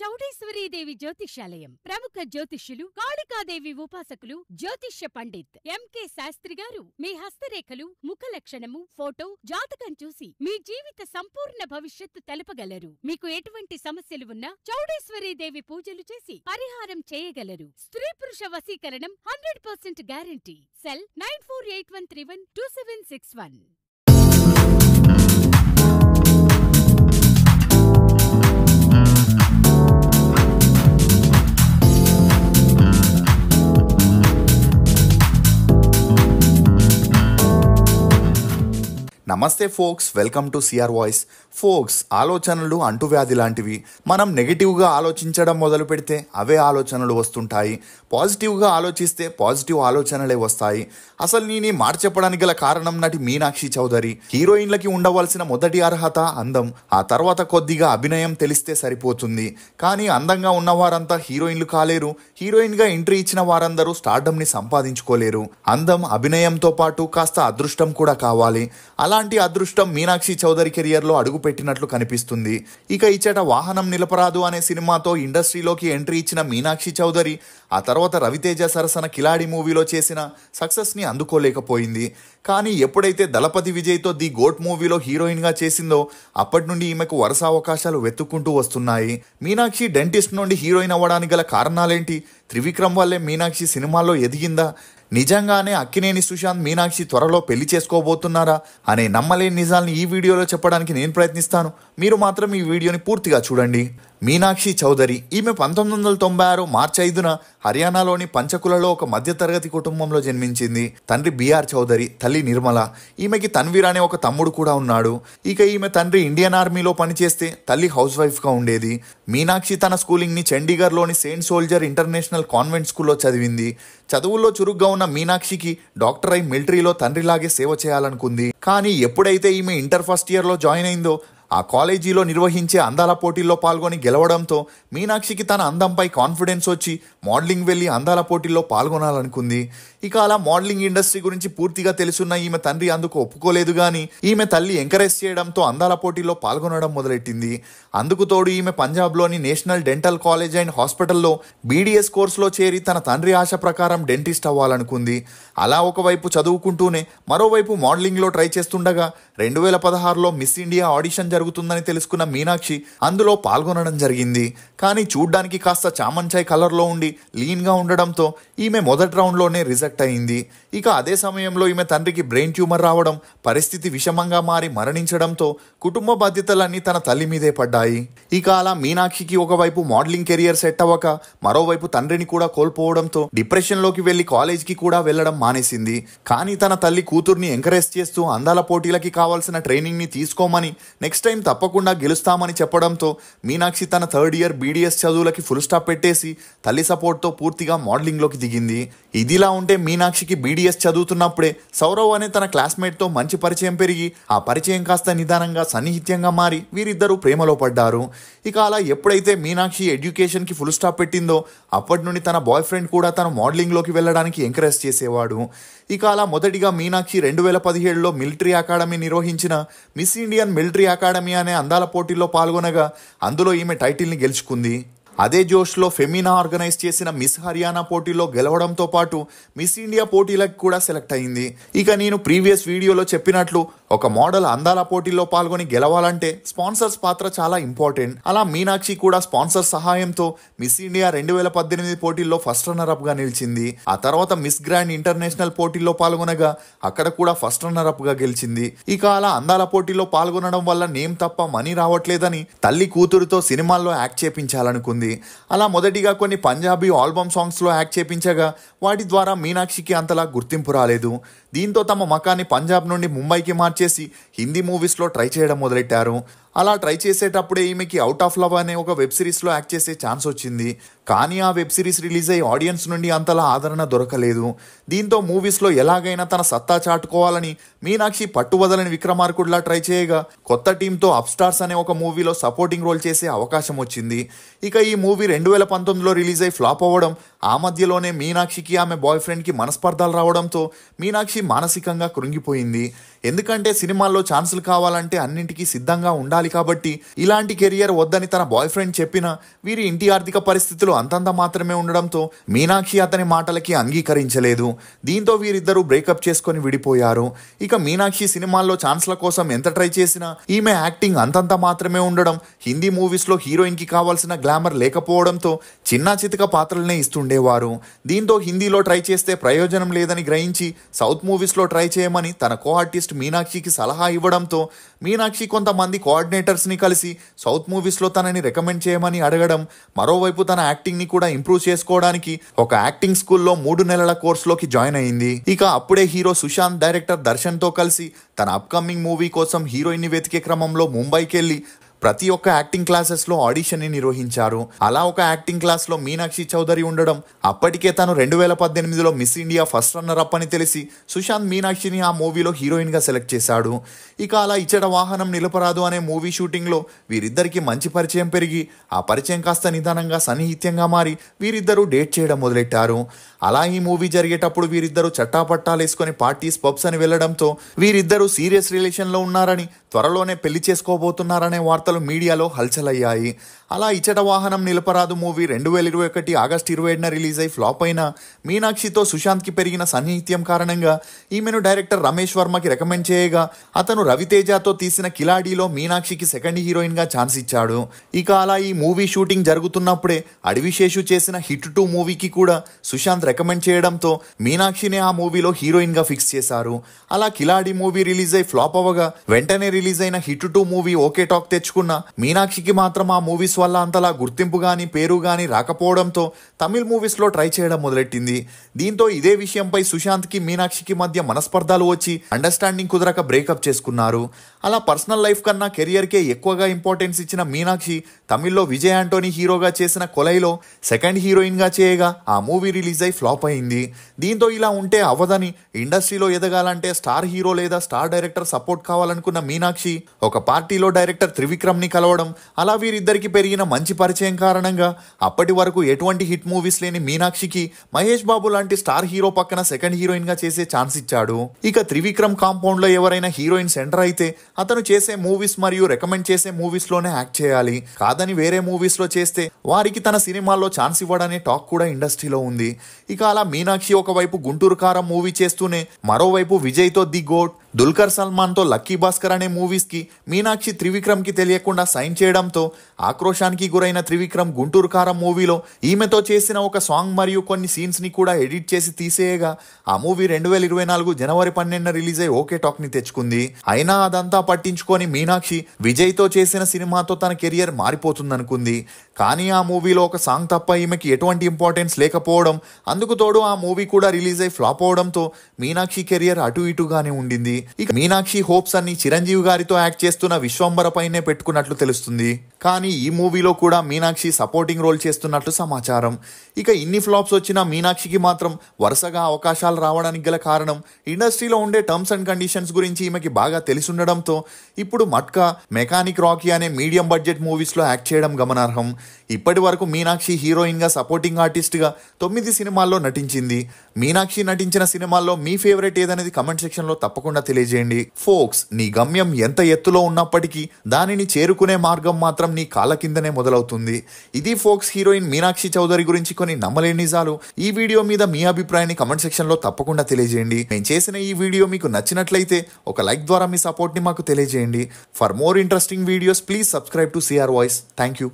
చౌడేశ్వరీదేవి జ్యోతిషాలయం ప్రముఖ జ్యోతిష్యులు కాళికాదేవి ఉపాసకులు జ్యోతిష్య పండిత్ ఎంకే శాస్త్రి గారు మీ హస్తరేఖలు ముఖ లక్షణము ఫోటో జాతకం చూసి మీ జీవిత సంపూర్ణ భవిష్యత్తు తెలపగలరు మీకు ఎటువంటి సమస్యలు ఉన్నా చౌడేశ్వరీదేవి పూజలు చేసి పరిహారం చేయగలరు స్త్రీ పురుష వశీకరణం hundred percent guarantee cell nine four eight one three one two seven six one నమస్తే folks welcome to CR voice folks ఆలోచనలు అంటువ్యాధి లాంటివి మనం నెగిటివ్గా ఆలోచించడం మొదలు పెడితే అవే ఆలోచనలు వస్తుంటాయి పాజిటివ్గా ఆలోచిస్తే పాజిటివ్ ఆలోచనలే వస్తాయి అసలు నేను మార్చెప్పడానికి మాట చెప్పడానికి గల కారణం నటి మీనాక్షి చౌదరి హీరోయిన్లకి ఉండవలసిన మొదటి అర్హత అందం ఆ తర్వాత కొద్దిగా అభినయం తెలిస్తే సరిపోతుంది కానీ అందంగా ఉన్నవారంతా హీరోయిన్లు కాలేరు హీరోయిన్గా ఎంట్రీ ఇచ్చిన వారందరూ స్టార్డమ్ని సంపాదించుకోలేరు అందం అభినయంతో పాటు కాస్త అదృష్టం కూడా కావాలి అలాంటి అలాంటి అదృష్టం మీనాక్షి చౌదరి కెరియర్లో అడుగుపెట్టినట్లు కనిపిస్తుంది ఇక ఇచ్చట వాహనం నిలపరాదు అనే సినిమాతో ఇండస్ట్రీలోకి ఎంట్రీ ఇచ్చిన మీనాక్షి చౌదరి ఆ తర్వాత రవితేజ సరసన కిలాడి మూవీలో చేసిన సక్సెస్ని అందుకోలేకపోయింది కానీ ఎప్పుడైతే దళపతి విజయ్తో ది గోట్ మూవీలో హీరోయిన్గా చేసిందో అప్పటి నుండి ఈమెకు వరుస అవకాశాలు వెతుక్కుంటూ వస్తున్నాయి మీనాక్షి డెంటిస్ట్ నుండి హీరోయిన్ అవ్వడానికి గల కారణాలేంటి త్రివిక్రమ్ వల్లే మీనాక్షి సినిమాల్లో ఎదిగిందా నిజంగానే అక్కినేని సుశాంత్ మీనాక్షి త్వరలో పెళ్లి చేసుకోబోతున్నారా అనే నమ్మలేని నిజాల్ని ఈ వీడియోలో చెప్పడానికి నేను ప్రయత్నిస్తాను మీరు మాత్రం ఈ వీడియోని పూర్తిగా చూడండి మీనాక్షి చౌదరి ఈమె పంతొమ్మిది వందల తొంభై ఆరు మార్చి ఐదున హర్యానాలోని పంచకులలో ఒక మధ్యతరగతి కుటుంబంలో జన్మించింది తండ్రి బీఆర్ చౌదరి తల్లి నిర్మల ఈమెకి తన్వీర్ అనే ఒక తమ్ముడు కూడా ఉన్నాడు ఇక ఈమె తండ్రి ఇండియన్ ఆర్మీలో పనిచేస్తే తల్లి హౌస్ వైఫ్గా ఉండేది మీనాక్షి తన స్కూలింగ్ని చండీగఢ్లోని సెయింట్ సోల్జర్ ఇంటర్నేషనల్ కాన్వెంట్ స్కూల్లో చదివింది చదువుల్లో చురుగ్గా ఉన్న మీనాక్షికి డాక్టర్ అయి మిలిటరీలో తండ్రిలాగే సేవ చేయాలనుకుంది కానీ ఎప్పుడైతే ఈమె ఇంటర్ ఫస్ట్ ఇయర్లో జాయిన్ అయిందో ఆ కాలేజీలో నిర్వహించే అందాల పోటీల్లో పాల్గొని గెలవడంతో మీనాక్షికి తన అందంపై కాన్ఫిడెన్స్ వచ్చి మోడలింగ్ వెళ్ళి అందాల పోటీల్లో పాల్గొనాలనుకుంది ఇక అలా మోడలింగ్ ఇండస్ట్రీ గురించి పూర్తిగా తెలుసున్న ఈమె తండ్రి అందుకు ఒప్పుకోలేదు కానీ ఈమె తల్లి ఎంకరేజ్ చేయడంతో అందాల పోటీల్లో పాల్గొనడం మొదలెట్టింది అందుకు తోడు ఈమె పంజాబ్లోని నేషనల్ డెంటల్ కాలేజ్ అండ్ హాస్పిటల్లో బీడీఎస్ కోర్సులో చేరి తన తండ్రి ఆశ ప్రకారం డెంటిస్ట్ అవ్వాలనుకుంది అలా ఒకవైపు చదువుకుంటూనే మరోవైపు మోడలింగ్లో ట్రై చేస్తుండగా రెండు వేల పదహారులో మిస్ ఇండియా ఆడిషన్ జరుగుతుందని తెలుసుకున్న మీనాక్షి అందులో పాల్గొనడం జరిగింది కానీ చూడ్డానికి కాస్త చామంచాయ్ కలర్లో ఉండి లీన్గా ఉండడంతో ఈమె మొదటి రౌండ్లోనే రిజెక్ట్ అయింది ఇక అదే సమయంలో ఈమె తండ్రికి బ్రెయిన్ ట్యూమర్ రావడం పరిస్థితి విషమంగా మారి మరణించడంతో కుటుంబ బాధ్యతలన్నీ తన తల్లి మీదే పడ్డాయి ఇక అలా మీనాక్షికి ఒకవైపు మోడలింగ్ కెరియర్ సెట్ అవ్వక మరోవైపు తండ్రిని కూడా కోల్పోవడంతో డిప్రెషన్లోకి వెళ్ళి కాలేజ్కి కూడా వెళ్ళడం మానేసింది కానీ తన తల్లి కూతుర్ని ఎంకరేజ్ చేస్తూ అందాల పోటీలకి కా కావాల్సిన ట్రైనింగ్ని తీసుకోమని నెక్స్ట్ టైం తప్పకుండా గెలుస్తామని చెప్పడంతో మీనాక్షి తన థర్డ్ ఇయర్ బీడీఎస్ చదువులకి ఫుల్ స్టాప్ పెట్టేసి తల్లి సపోర్ట్తో పూర్తిగా మోడలింగ్లోకి దిగింది ఇదిలా ఉంటే మీనాక్షికి బీడీఎస్ చదువుతున్నప్పుడే సౌరవ్ అనే తన క్లాస్మేట్తో మంచి పరిచయం పెరిగి ఆ పరిచయం కాస్త నిదానంగా సన్నిహిత్యంగా మారి వీరిద్దరూ ప్రేమలో పడ్డారు ఇక అలా ఎప్పుడైతే మీనాక్షి ఎడ్యుకేషన్కి ఫుల్ స్టాప్ పెట్టిందో అప్పటి నుండి తన బాయ్ ఫ్రెండ్ కూడా తన మోడలింగ్లోకి వెళ్ళడానికి ఎంకరేజ్ చేసేవాడు ఇక అలా మొదటిగా మీనాక్షి రెండు వేల పదిహేడులో మిలిటరీ అకాడమీ నిర్వహించిన మిస్ ఇండియన్ మిలిటరీ అకాడమీ అనే అందాల పోటీల్లో పాల్గొనగా అందులో ఈమె టైటిల్ని గెలుచుకుంది అదే జోష్లో ఫెమినా ఆర్గనైజ్ చేసిన మిస్ హర్యానా పోటీలో గెలవడంతో పాటు మిస్ ఇండియా పోటీలకు కూడా సెలెక్ట్ అయింది ఇక నేను ప్రీవియస్ వీడియోలో చెప్పినట్లు ఒక మోడల్ అందాల పోటీలో పాల్గొని గెలవాలంటే స్పాన్సర్స్ పాత్ర చాలా ఇంపార్టెంట్ అలా మీనాక్షి కూడా స్పాన్సర్ సహాయంతో మిస్ ఇండియా రెండు వేల పద్దెనిమిది పోటీల్లో ఫస్ట్ రన్నరప్ గా నిలిచింది ఆ తర్వాత మిస్ గ్రాండ్ ఇంటర్నేషనల్ పోటీల్లో పాల్గొనగా అక్కడ కూడా ఫస్ట్ రన్నరప్ గా గెలిచింది ఇక అలా అందాల పోటీలో పాల్గొనడం వల్ల నేమ్ తప్ప మనీ రావట్లేదని తల్లి కూతురుతో సినిమాల్లో యాక్ట్ చేపించాలనుకుంది చేసింది అలా మొదటిగా కొన్ని పంజాబీ ఆల్బమ్ సాంగ్స్లో యాక్ట్ చేపించగా వాటి ద్వారా మీనాక్షికి అంతలా గుర్తింపు రాలేదు దీంతో తమ మకాన్ని పంజాబ్ నుండి ముంబైకి మార్చేసి హిందీ మూవీస్లో ట్రై చేయడం మొదలెట్టారు అలా ట్రై చేసేటప్పుడే ఈమెకి అవుట్ ఆఫ్ లవ్ అనే ఒక వెబ్ సిరీస్లో యాక్ట్ చేసే ఛాన్స్ వచ్చింది కానీ ఆ వెబ్ సిరీస్ రిలీజ్ అయ్యి ఆడియన్స్ నుండి అంతలా ఆదరణ దొరకలేదు దీంతో మూవీస్లో ఎలాగైనా తన సత్తా చాటుకోవాలని మీనాక్షి పట్టువదలని విక్రమార్కుడిలా ట్రై చేయగా కొత్త టీంతో అప్స్టార్స్ అనే ఒక మూవీలో సపోర్టింగ్ రోల్ చేసే అవకాశం వచ్చింది ఇక ఈ మూవీ రెండు వేల పంతొమ్మిదిలో రిలీజ్ అయి ఫ్లాప్ అవ్వడం ఆ మధ్యలోనే మీనాక్షికి ఆమె బాయ్ ఫ్రెండ్కి మనస్పర్ధాలు రావడంతో మీనాక్షి మానసికంగా కృంగిపోయింది ఎందుకంటే సినిమాల్లో ఛాన్సులు కావాలంటే అన్నింటికీ సిద్ధంగా ఉండాలి కాబట్టి ఇలాంటి కెరియర్ వద్దని తన బాయ్ ఫ్రెండ్ చెప్పినా వీరి ఇంటి ఆర్థిక పరిస్థితులు అంతంత మాత్రమే ఉండడంతో మీనాక్షి అతని మాటలకి అంగీకరించలేదు దీంతో వీరిద్దరూ బ్రేకప్ చేసుకొని విడిపోయారు ఇక మీనాక్షి సినిమాల్లో ఛాన్స్ల కోసం ఎంత ట్రై చేసినా ఈమె యాక్టింగ్ అంతంత మాత్రమే ఉండడం హిందీ మూవీస్లో హీరోయిన్కి కావాల్సిన గ్లామర్ లేకపోవడంతో చిన్న చితక పాత్రలనే ఇస్తుండే ఉండేవారు దీంతో హిందీలో ట్రై చేస్తే ప్రయోజనం లేదని గ్రహించి సౌత్ మూవీస్లో ట్రై చేయమని తన కో ఆర్టిస్ట్ మీనాక్షికి సలహా ఇవ్వడంతో మీనాక్షి కొంతమంది కోఆర్డినేటర్స్ని కలిసి సౌత్ మూవీస్లో తనని రికమెండ్ చేయమని అడగడం మరోవైపు తన యాక్టింగ్ని కూడా ఇంప్రూవ్ చేసుకోవడానికి ఒక యాక్టింగ్ స్కూల్లో మూడు నెలల కోర్సులోకి జాయిన్ అయింది ఇక అప్పుడే హీరో సుశాంత్ డైరెక్టర్ దర్శన్తో కలిసి తన అప్కమింగ్ మూవీ కోసం హీరోయిన్ని వెతికే క్రమంలో ముంబైకి వెళ్ళి ప్రతి ఒక్క యాక్టింగ్ క్లాసెస్లో ఆడిషన్ని నిర్వహించారు అలా ఒక యాక్టింగ్ క్లాస్లో మీనాక్షి చౌదరి ఉండడం అప్పటికే తను రెండు వేల పద్దెనిమిదిలో miss India first runner up అని తెలిసి సుశాంత్ మీనాక్షిని ఆ మూవీలో హీరోయిన్ గా సెలెక్ట్ చేశాడు ఇక అలా ఇచ్చట వాహనం నిలపరాదు అనే మూవీ షూటింగ్లో వీరిద్దరికి మంచి పరిచయం పెరిగి ఆ పరిచయం కాస్త నిదానంగా సన్నిహిత్యంగా మారి వీరిద్దరూ డేట్ చేయడం మొదలెట్టారు అలా ఈ మూవీ జరిగేటప్పుడు వీరిద్దరూ వేసుకుని పార్టీస్ పబ్స్ అని వెళ్లడంతో వీరిద్దరూ సీరియస్ రిలేషన్లో ఉన్నారని త్వరలోనే పెళ్లి చేసుకోబోతున్నారనే వార్త వార్తలు మీడియాలో హల్చలయ్యాయి అలా ఇచ్చట వాహనం నిలపరాదు మూవీ రెండు వేల ఇరవై ఒకటి ఆగస్టు ఇరవై ఏడున రిలీజ్ అయి ఫ్లాప్ అయిన మీనాక్షితో సుశాంత్కి పెరిగిన సన్నిహిత్యం కారణంగా ఈమెను డైరెక్టర్ రమేష్ వర్మకి రికమెండ్ చేయగా అతను రవితేజతో తీసిన కిలాడీలో మీనాక్షికి సెకండ్ గా ఛాన్స్ ఇచ్చాడు ఇక అలా ఈ మూవీ షూటింగ్ జరుగుతున్నప్పుడే అడవిశేషు చేసిన హిట్ టూ మూవీకి కూడా సుశాంత్ రికమెండ్ చేయడంతో మీనాక్షిని ఆ మూవీలో హీరోయిన్ గా ఫిక్స్ చేశారు అలా కిలాడి మూవీ రిలీజ్ అయి ఫ్లాప్ అవ్వగా వెంటనే రిలీజ్ అయిన hit two movie okay talk తెచ్చుకు తెచ్చుకున్నా మీనాక్షికి మాత్రం ఆ మూవీస్ వల్ల అంతలా గుర్తింపు గాని పేరు గాని రాకపోవడంతో తమిళ్ మూవీస్లో ట్రై చేయడం మొదలెట్టింది దీంతో ఇదే విషయంపై సుశాంత్కి మీనాక్షికి మధ్య మనస్పర్ధలు వచ్చి అండర్స్టాండింగ్ కుదరక బ్రేకప్ చేసుకున్నారు అలా పర్సనల్ లైఫ్ కన్నా కెరియర్కే ఎక్కువగా ఇంపార్టెన్స్ ఇచ్చిన మీనాక్షి తమిళ్లో విజయ్ ఆంటోనీ హీరోగా చేసిన కొలైలో సెకండ్ హీరోయిన్ గా చేయగా ఆ మూవీ రిలీజ్ అయి ఫ్లాప్ అయింది దీంతో ఇలా ఉంటే అవ్వదని ఇండస్ట్రీలో ఎదగాలంటే స్టార్ హీరో లేదా స్టార్ డైరెక్టర్ సపోర్ట్ కావాలనుకున్న మీనాక్షి ఒక పార్టీలో డైరెక్టర్ త్రివిక్రమ్ విక్రమ్ని కలవడం అలా వీరిద్దరికి పెరిగిన మంచి పరిచయం కారణంగా అప్పటి వరకు ఎటువంటి హిట్ మూవీస్ లేని మీనాక్షికి మహేష్ బాబు లాంటి స్టార్ హీరో పక్కన సెకండ్ హీరోయిన్గా చేసే ఛాన్స్ ఇచ్చాడు ఇక త్రివిక్రమ్ కాంపౌండ్లో ఎవరైనా హీరోయిన్ సెంటర్ అయితే అతను చేసే మూవీస్ మరియు రికమెండ్ చేసే మూవీస్లోనే యాక్ట్ చేయాలి కాదని వేరే మూవీస్లో చేస్తే వారికి తన సినిమాల్లో ఛాన్స్ ఇవ్వడనే టాక్ కూడా ఇండస్ట్రీలో ఉంది ఇక అలా మీనాక్షి ఒకవైపు గుంటూరు కారం మూవీ చేస్తూనే మరోవైపు విజయ్తో ది గోట్ దుల్కర్ సల్మాన్తో లక్కీ భాస్కర్ అనే మూవీస్కి మీనాక్షి త్రివిక్రమ్కి తెలియకుండా సైన్ చేయడంతో ఆక్రోశానికి గురైన త్రివిక్రమ్ గుంటూరు కారం మూవీలో ఈమెతో చేసిన ఒక సాంగ్ మరియు కొన్ని సీన్స్ని కూడా ఎడిట్ చేసి తీసేయగా ఆ మూవీ రెండు వేల ఇరవై నాలుగు జనవరి పన్నెండున రిలీజ్ అయ్యి ఓకే టాక్ని తెచ్చుకుంది అయినా అదంతా పట్టించుకొని మీనాక్షి విజయ్తో చేసిన సినిమాతో తన కెరియర్ మారిపోతుందనుకుంది కానీ ఆ మూవీలో ఒక సాంగ్ తప్ప ఈమెకి ఎటువంటి ఇంపార్టెన్స్ లేకపోవడం అందుకు తోడు ఆ మూవీ కూడా రిలీజ్ అయి ఫ్లాప్ అవడంతో మీనాక్షి కెరియర్ అటు ఇటుగానే ఉండింది ఇక మీనాక్షి హోప్స్ అన్ని చిరంజీవి గారితో యాక్ట్ చేస్తున్న విశ్వంబర పైనే పెట్టుకున్నట్లు తెలుస్తుంది కానీ ఈ మూవీలో కూడా మీనాక్షి సపోర్టింగ్ రోల్ చేస్తున్నట్లు సమాచారం ఇక ఇన్ని ఫ్లాప్స్ వచ్చిన మీనాక్షికి మాత్రం వరుసగా అవకాశాలు రావడానికి గల కారణం ఇండస్ట్రీలో ఉండే టర్మ్స్ అండ్ కండిషన్స్ గురించి ఈమెకి బాగా తెలిసుండడంతో ఇప్పుడు మట్కా మెకానిక్ రాకీ అనే మీడియం బడ్జెట్ మూవీస్లో యాక్ట్ చేయడం గమనార్హం ఇప్పటి వరకు మీనాక్షి హీరోయిన్గా సపోర్టింగ్ ఆర్టిస్ట్గా తొమ్మిది సినిమాల్లో నటించింది మీనాక్షి నటించిన సినిమాల్లో మీ ఫేవరెట్ ఏదనేది కమెంట్ సెక్షన్లో తప్పకుండా తెలియ తెలియజేయండి ఫోక్స్ నీ గమ్యం ఎంత ఎత్తులో ఉన్నప్పటికీ దానిని చేరుకునే మార్గం మాత్రం నీ కాళ్ళ కిందనే మొదలవుతుంది ఇది ఫోక్స్ హీరోయిన్ మీనాక్షి చౌదరి గురించి కొన్ని నమ్మలేని నిజాలు ఈ వీడియో మీద మీ అభిప్రాయాన్ని కమెంట్ సెక్షన్లో తప్పకుండా తెలియజేయండి నేను చేసిన ఈ వీడియో మీకు నచ్చినట్లయితే ఒక లైక్ ద్వారా మీ సపోర్ట్ని మాకు తెలియజేయండి for more interesting videos please subscribe to CR voice thank you